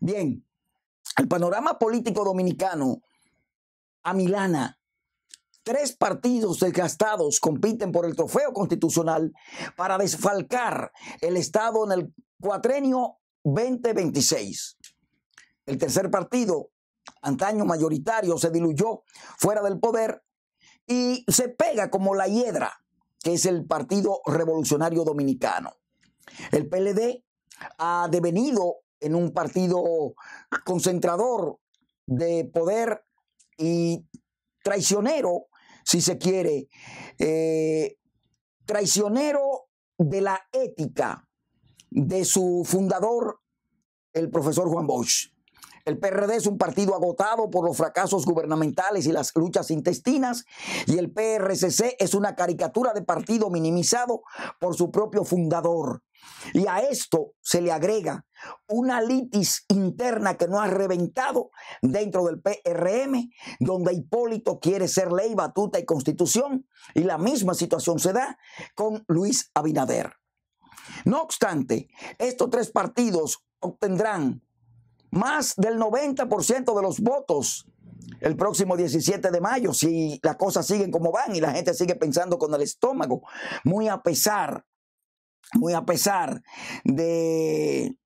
Bien, el panorama político dominicano a Milana. Tres partidos desgastados compiten por el trofeo constitucional para desfalcar el Estado en el cuatrenio 2026. El tercer partido, antaño mayoritario, se diluyó fuera del poder y se pega como la hiedra, que es el Partido Revolucionario Dominicano. El PLD ha devenido en un partido concentrador de poder y traicionero, si se quiere, eh, traicionero de la ética de su fundador, el profesor Juan Bosch. El PRD es un partido agotado por los fracasos gubernamentales y las luchas intestinas y el PRCC es una caricatura de partido minimizado por su propio fundador. Y a esto se le agrega una litis interna que no ha reventado dentro del PRM, donde Hipólito quiere ser ley, batuta y constitución, y la misma situación se da con Luis Abinader. No obstante, estos tres partidos obtendrán más del 90% de los votos el próximo 17 de mayo, si las cosas siguen como van y la gente sigue pensando con el estómago, muy a pesar, muy a pesar de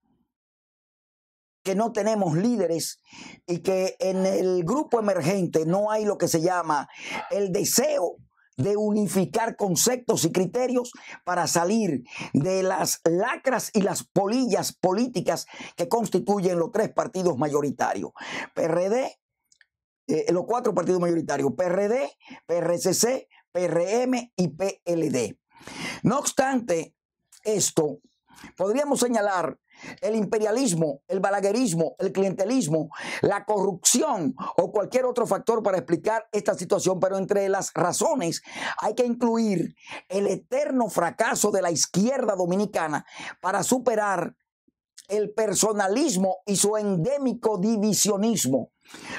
que no tenemos líderes y que en el grupo emergente no hay lo que se llama el deseo de unificar conceptos y criterios para salir de las lacras y las polillas políticas que constituyen los tres partidos mayoritarios. PRD, eh, los cuatro partidos mayoritarios, PRD, PRCC, PRM y PLD. No obstante esto, podríamos señalar el imperialismo, el balaguerismo, el clientelismo, la corrupción o cualquier otro factor para explicar esta situación, pero entre las razones hay que incluir el eterno fracaso de la izquierda dominicana para superar el personalismo y su endémico divisionismo.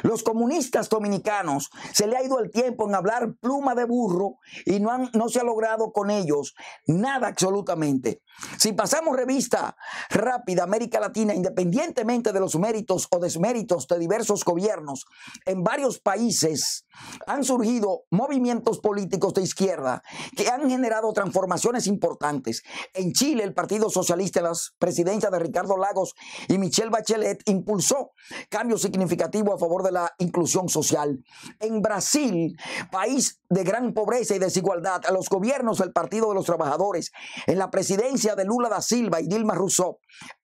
Los comunistas dominicanos se le ha ido el tiempo en hablar pluma de burro y no, no se ha logrado con ellos nada absolutamente. Si pasamos revista rápida América Latina, independientemente de los méritos o desméritos de diversos gobiernos, en varios países han surgido movimientos políticos de izquierda que han generado transformaciones importantes. En Chile, el Partido Socialista, en las presidencias de Ricardo Lagos y Michelle Bachelet, impulsó cambios significativos a favor de la inclusión social. En Brasil, país de gran pobreza y desigualdad, a los gobiernos del Partido de los Trabajadores, en la presidencia de Lula da Silva y Dilma Rousseau,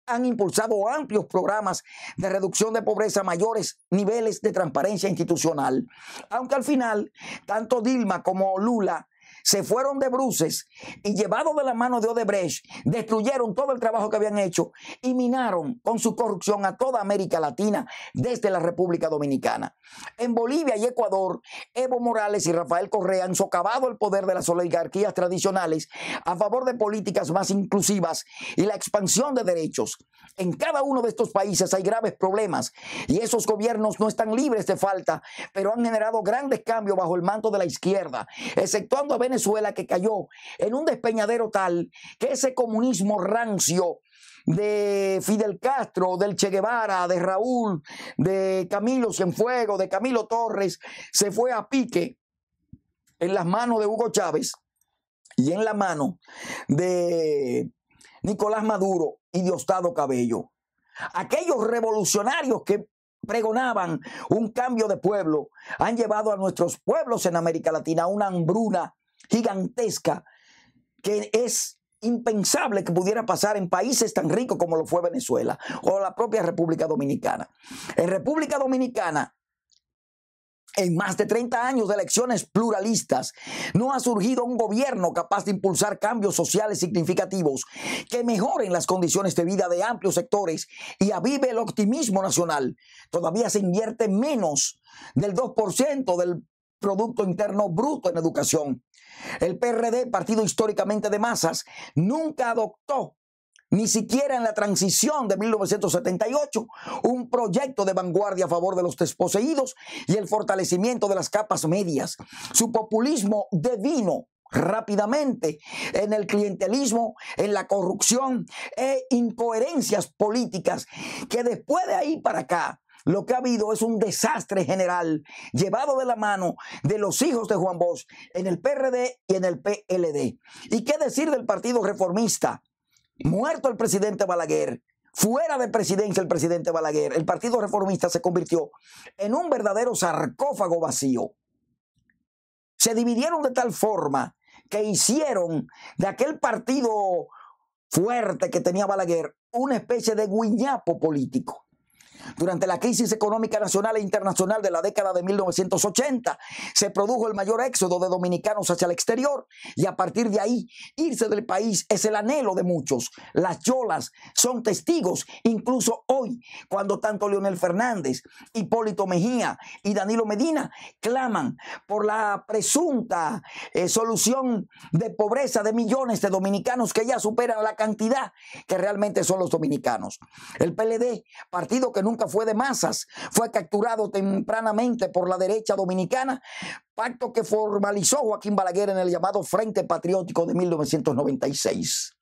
han impulsado amplios programas de reducción de pobreza, mayores niveles de transparencia institucional. Aunque al final, tanto Dilma como Lula se fueron de bruces y llevados de la mano de Odebrecht, destruyeron todo el trabajo que habían hecho y minaron con su corrupción a toda América Latina desde la República Dominicana. En Bolivia y Ecuador, Evo Morales y Rafael Correa han socavado el poder de las oligarquías tradicionales a favor de políticas más inclusivas y la expansión de derechos. En cada uno de estos países hay graves problemas y esos gobiernos no están libres de falta, pero han generado grandes cambios bajo el manto de la izquierda, exceptuando a Venezuela que cayó en un despeñadero tal que ese comunismo rancio de Fidel Castro, del Che Guevara, de Raúl, de Camilo Cienfuego, de Camilo Torres, se fue a pique en las manos de Hugo Chávez y en la mano de Nicolás Maduro y Diosdado Cabello. Aquellos revolucionarios que pregonaban un cambio de pueblo han llevado a nuestros pueblos en América Latina una hambruna gigantesca que es impensable que pudiera pasar en países tan ricos como lo fue Venezuela o la propia República Dominicana. En República Dominicana, en más de 30 años de elecciones pluralistas, no ha surgido un gobierno capaz de impulsar cambios sociales significativos que mejoren las condiciones de vida de amplios sectores y avive el optimismo nacional. Todavía se invierte menos del 2% del Producto Interno Bruto en educación. El PRD, partido históricamente de masas, nunca adoptó ni siquiera en la transición de 1978, un proyecto de vanguardia a favor de los desposeídos y el fortalecimiento de las capas medias. Su populismo devino rápidamente en el clientelismo, en la corrupción e incoherencias políticas que después de ahí para acá lo que ha habido es un desastre general llevado de la mano de los hijos de Juan Bosch en el PRD y en el PLD. ¿Y qué decir del Partido Reformista? Muerto el presidente Balaguer, Fuera de presidencia el presidente Balaguer, el Partido Reformista se convirtió en un verdadero sarcófago vacío. Se dividieron de tal forma que hicieron de aquel partido fuerte que tenía Balaguer una especie de guiñapo político. Durante la crisis económica nacional e internacional de la década de 1980, se produjo el mayor éxodo de dominicanos hacia el exterior y a partir de ahí, irse del país es el anhelo de muchos. Las cholas son testigos, incluso hoy, cuando tanto Leonel Fernández, Hipólito Mejía y Danilo Medina claman por la presunta eh, solución de pobreza de millones de dominicanos que ya superan la cantidad que realmente son los dominicanos. El PLD, partido que no nunca fue de masas, fue capturado tempranamente por la derecha dominicana, pacto que formalizó Joaquín Balaguer en el llamado Frente Patriótico de 1996.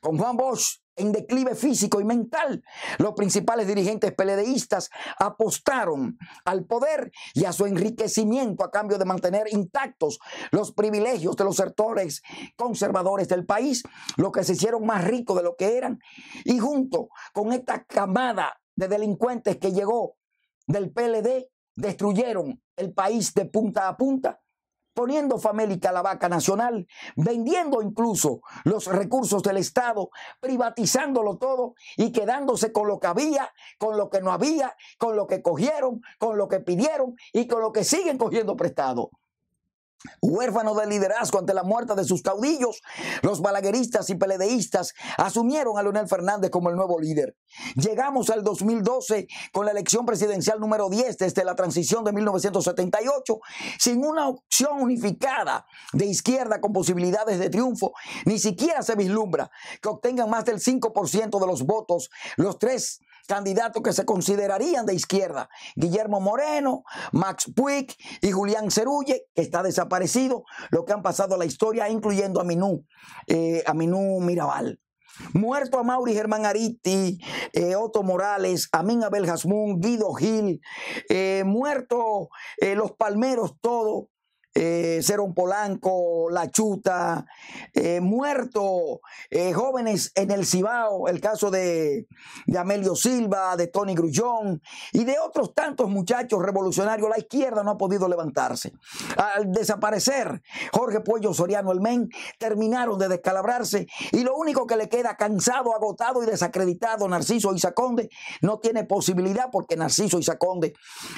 Con Juan Bosch en declive físico y mental. Los principales dirigentes peledeístas apostaron al poder y a su enriquecimiento a cambio de mantener intactos los privilegios de los sectores conservadores del país, los que se hicieron más ricos de lo que eran, y junto con esta camada de delincuentes que llegó del PLD, destruyeron el país de punta a punta poniendo famélica la vaca nacional, vendiendo incluso los recursos del Estado, privatizándolo todo y quedándose con lo que había, con lo que no había, con lo que cogieron, con lo que pidieron y con lo que siguen cogiendo prestado. Huérfano de liderazgo ante la muerte de sus caudillos, los balagueristas y peledeístas asumieron a Leonel Fernández como el nuevo líder. Llegamos al 2012 con la elección presidencial número 10 desde la transición de 1978, sin una opción unificada de izquierda con posibilidades de triunfo. Ni siquiera se vislumbra que obtengan más del 5% de los votos los tres candidatos que se considerarían de izquierda. Guillermo Moreno, Max Puig y Julián Cerulle, que está desaparecido, lo que han pasado la historia, incluyendo a Minú, eh, a Minú Mirabal. Muerto a Mauri Germán Ariti, eh, Otto Morales, Amin Abel Jasmún, Guido Gil, eh, muerto los palmeros, todo. Eh, ser un Polanco, La Chuta, eh, muerto, eh, jóvenes en el Cibao, el caso de, Amelio Silva, de Tony Grullón y de otros tantos muchachos revolucionarios. La izquierda no ha podido levantarse. Al desaparecer Jorge Puello Soriano, el terminaron de descalabrarse y lo único que le queda cansado, agotado y desacreditado Narciso Isaconde no tiene posibilidad porque Narciso Isaconde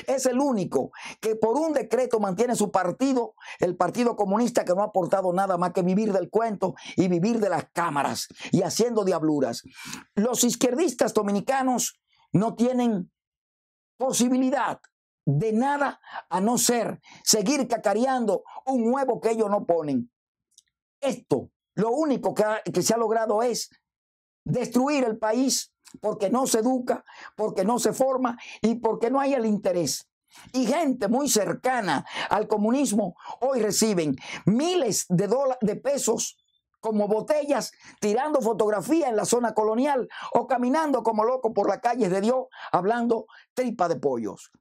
es el único que por un decreto mantiene su partido el Partido Comunista que no ha aportado nada más que vivir del cuento y vivir de las cámaras y haciendo diabluras. Los izquierdistas dominicanos no tienen posibilidad de nada a no ser seguir cacareando un huevo que ellos no ponen. Esto, lo único que se ha logrado es destruir el país porque no se educa, porque no se forma y porque no hay el interés y gente muy cercana al comunismo hoy reciben miles de, pesos como botellas, tirando fotografía en la zona colonial o caminando como loco por las calles de Dios hablando tripa de pollos.